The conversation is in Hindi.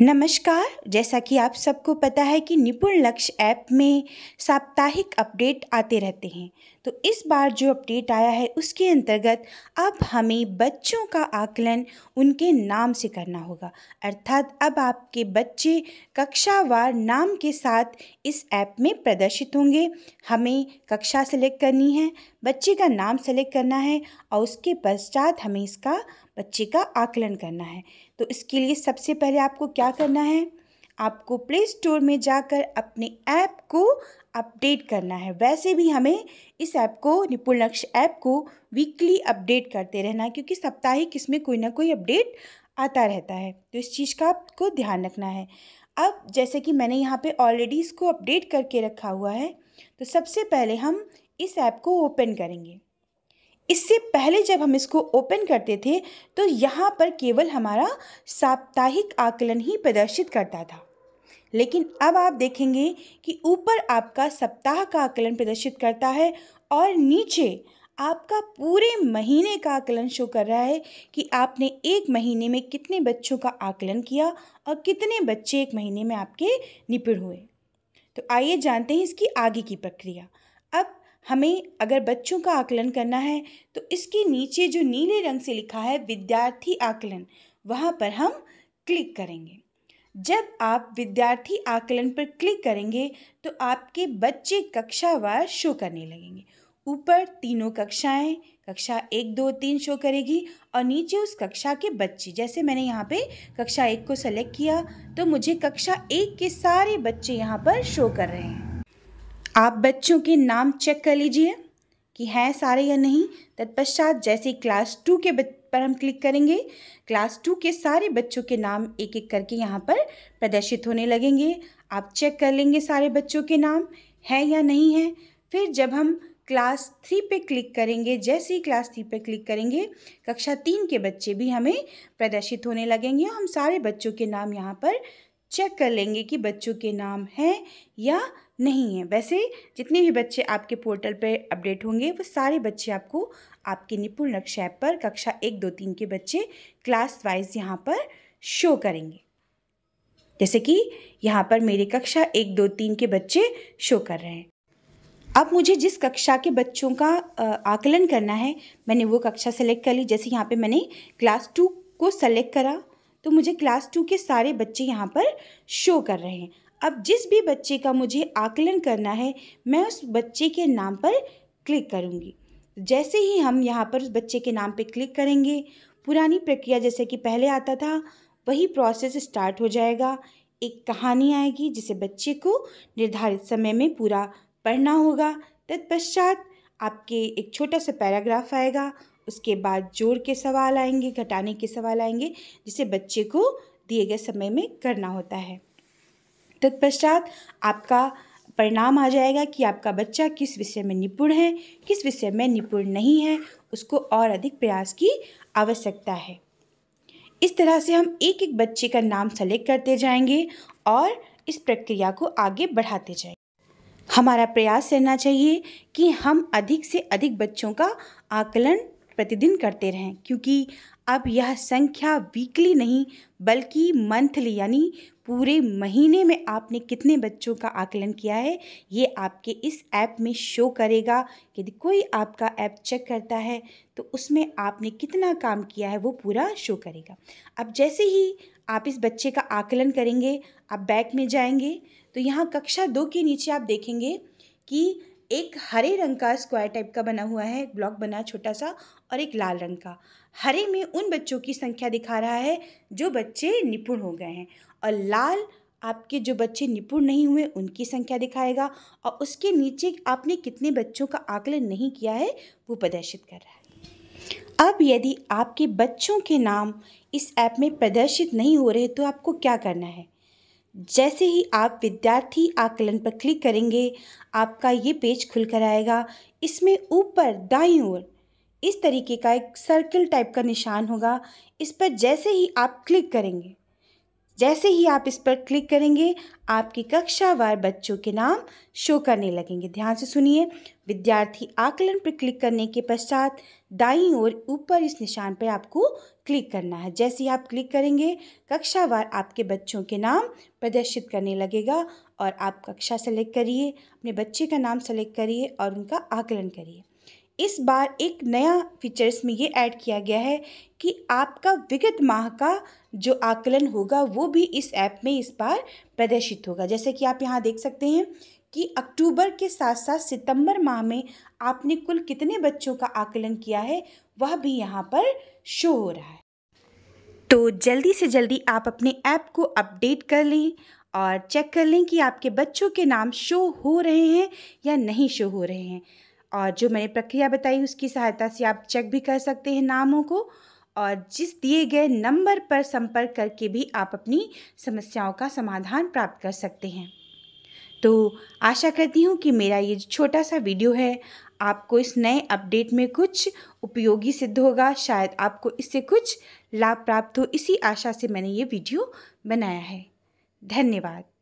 नमस्कार जैसा कि आप सबको पता है कि निपुण लक्ष्य ऐप में साप्ताहिक अपडेट आते रहते हैं तो इस बार जो अपडेट आया है उसके अंतर्गत अब हमें बच्चों का आकलन उनके नाम से करना होगा अर्थात अब आपके बच्चे कक्षावार नाम के साथ इस ऐप में प्रदर्शित होंगे हमें कक्षा सेलेक्ट करनी है बच्चे का नाम सेलेक्ट करना है और उसके पश्चात हमें इसका बच्चे का आकलन करना है तो इसके लिए सबसे पहले आपको क्या करना है आपको प्ले स्टोर में जाकर अपने ऐप को अपडेट करना है वैसे भी हमें इस ऐप को निपुण लक्ष्य ऐप को वीकली अपडेट करते रहना है क्योंकि साप्ताहिक इसमें कोई ना कोई अपडेट आता रहता है तो इस चीज़ का आपको ध्यान रखना है अब जैसे कि मैंने यहाँ पे ऑलरेडी इसको अपडेट करके रखा हुआ है तो सबसे पहले हम इस ऐप को ओपन करेंगे इससे पहले जब हम इसको ओपन करते थे तो यहाँ पर केवल हमारा साप्ताहिक आकलन ही प्रदर्शित करता था लेकिन अब आप देखेंगे कि ऊपर आपका सप्ताह का आकलन प्रदर्शित करता है और नीचे आपका पूरे महीने का आकलन शो कर रहा है कि आपने एक महीने में कितने बच्चों का आकलन किया और कितने बच्चे एक महीने में आपके निपुण हुए तो आइए जानते हैं इसकी आगे की प्रक्रिया हमें अगर बच्चों का आकलन करना है तो इसके नीचे जो नीले रंग से लिखा है विद्यार्थी आकलन वहाँ पर हम क्लिक करेंगे जब आप विद्यार्थी आकलन पर क्लिक करेंगे तो आपके बच्चे कक्षावार शो करने लगेंगे ऊपर तीनों कक्षाएं कक्षा एक दो तीन शो करेगी और नीचे उस कक्षा के बच्चे जैसे मैंने यहाँ पे कक्षा एक को सेलेक्ट किया तो मुझे कक्षा एक के सारे बच्चे यहाँ पर शो कर रहे हैं आप बच्चों के नाम चेक कर लीजिए कि हैं सारे या नहीं तत्पश्चात जैसे क्लास टू के पर हम क्लिक करेंगे क्लास टू के सारे बच्चों के नाम एक एक करके यहाँ पर प्रदर्शित होने लगेंगे आप चेक कर लेंगे सारे बच्चों के नाम हैं या नहीं है फिर जब हम क्लास थ्री पे क्लिक करेंगे जैसे ही क्लास थ्री पे क्लिक करेंगे कक्षा तीन के बच्चे भी हमें प्रदर्शित होने लगेंगे हम सारे बच्चों के नाम यहाँ पर चेक कर लेंगे कि बच्चों के नाम हैं या नहीं है वैसे जितने भी बच्चे आपके पोर्टल पर अपडेट होंगे वो सारे बच्चे आपको आपके निपुण नक्शा ऐप पर कक्षा एक दो तीन के बच्चे क्लास वाइज यहाँ पर शो करेंगे जैसे कि यहाँ पर मेरे कक्षा एक दो तीन के बच्चे शो कर रहे हैं अब मुझे जिस कक्षा के बच्चों का आकलन करना है मैंने वो कक्षा सेलेक्ट कर ली जैसे यहाँ पे मैंने क्लास टू को सेलेक्ट करा तो मुझे क्लास टू के सारे बच्चे यहाँ पर शो कर रहे हैं अब जिस भी बच्चे का मुझे आकलन करना है मैं उस बच्चे के नाम पर क्लिक करूँगी जैसे ही हम यहाँ पर उस बच्चे के नाम पर क्लिक करेंगे पुरानी प्रक्रिया जैसे कि पहले आता था वही प्रोसेस स्टार्ट हो जाएगा एक कहानी आएगी जिसे बच्चे को निर्धारित समय में पूरा पढ़ना होगा तत्पश्चात आपके एक छोटा सा पैराग्राफ आएगा उसके बाद जोड़ के सवाल आएंगे घटाने के सवाल आएंगे जिसे बच्चे को दिए गए समय में करना होता है तत्पश्चात आपका परिणाम आ जाएगा कि आपका बच्चा किस विषय में निपुण है किस विषय में निपुण नहीं है उसको और अधिक प्रयास की आवश्यकता है इस तरह से हम एक एक बच्चे का नाम सेलेक्ट करते जाएंगे और इस प्रक्रिया को आगे बढ़ाते जाएंगे हमारा प्रयास रहना चाहिए कि हम अधिक से अधिक बच्चों का आकलन प्रतिदिन करते रहें क्योंकि अब यह संख्या वीकली नहीं बल्कि मंथली यानी पूरे महीने में आपने कितने बच्चों का आकलन किया है ये आपके इस ऐप में शो करेगा यदि कोई आपका ऐप चेक करता है तो उसमें आपने कितना काम किया है वो पूरा शो करेगा अब जैसे ही आप इस बच्चे का आकलन करेंगे आप बैक में जाएंगे तो यहाँ कक्षा दो के नीचे आप देखेंगे कि एक हरे रंग का स्क्वायर टाइप का बना हुआ है ब्लॉक बना छोटा सा और एक लाल रंग का हरे में उन बच्चों की संख्या दिखा रहा है जो बच्चे निपुण हो गए हैं और लाल आपके जो बच्चे निपुण नहीं हुए उनकी संख्या दिखाएगा और उसके नीचे आपने कितने बच्चों का आकलन नहीं किया है वो प्रदर्शित कर रहा है अब यदि आपके बच्चों के नाम इस ऐप में प्रदर्शित नहीं हो रहे तो आपको क्या करना है जैसे ही आप विद्यार्थी आकलन पर क्लिक करेंगे आपका ये पेज खुलकर आएगा इसमें ऊपर दाई ओर इस तरीके का एक सर्कल टाइप का निशान होगा इस पर जैसे ही आप क्लिक करेंगे जैसे ही आप इस पर क्लिक करेंगे आपकी कक्षावार बच्चों के नाम शो करने लगेंगे ध्यान से सुनिए विद्यार्थी आकलन पर क्लिक करने के पश्चात दाई ओर ऊपर इस निशान पर आपको क्लिक करना है जैसे ही आप क्लिक करेंगे कक्षावार आपके बच्चों के नाम प्रदर्शित करने लगेगा और आप कक्षा सेलेक्ट करिए अपने बच्चे का नाम सेलेक्ट करिए और उनका आकलन करिए इस बार एक नया फीचर्स में ये ऐड किया गया है कि आपका विगत माह का जो आकलन होगा वो भी इस ऐप में इस बार प्रदर्शित होगा जैसे कि आप यहाँ देख सकते हैं कि अक्टूबर के साथ साथ सितंबर माह में आपने कुल कितने बच्चों का आकलन किया है वह भी यहाँ पर शो हो रहा है तो जल्दी से जल्दी आप अपने ऐप को अपडेट कर लें और चेक कर लें कि आपके बच्चों के नाम शो हो रहे हैं या नहीं शो हो रहे हैं और जो मैंने प्रक्रिया बताई उसकी सहायता से आप चेक भी कर सकते हैं नामों को और जिस दिए गए नंबर पर संपर्क करके भी आप अपनी समस्याओं का समाधान प्राप्त कर सकते हैं तो आशा करती हूँ कि मेरा ये छोटा सा वीडियो है आपको इस नए अपडेट में कुछ उपयोगी सिद्ध होगा शायद आपको इससे कुछ लाभ प्राप्त हो इसी आशा से मैंने ये वीडियो बनाया है धन्यवाद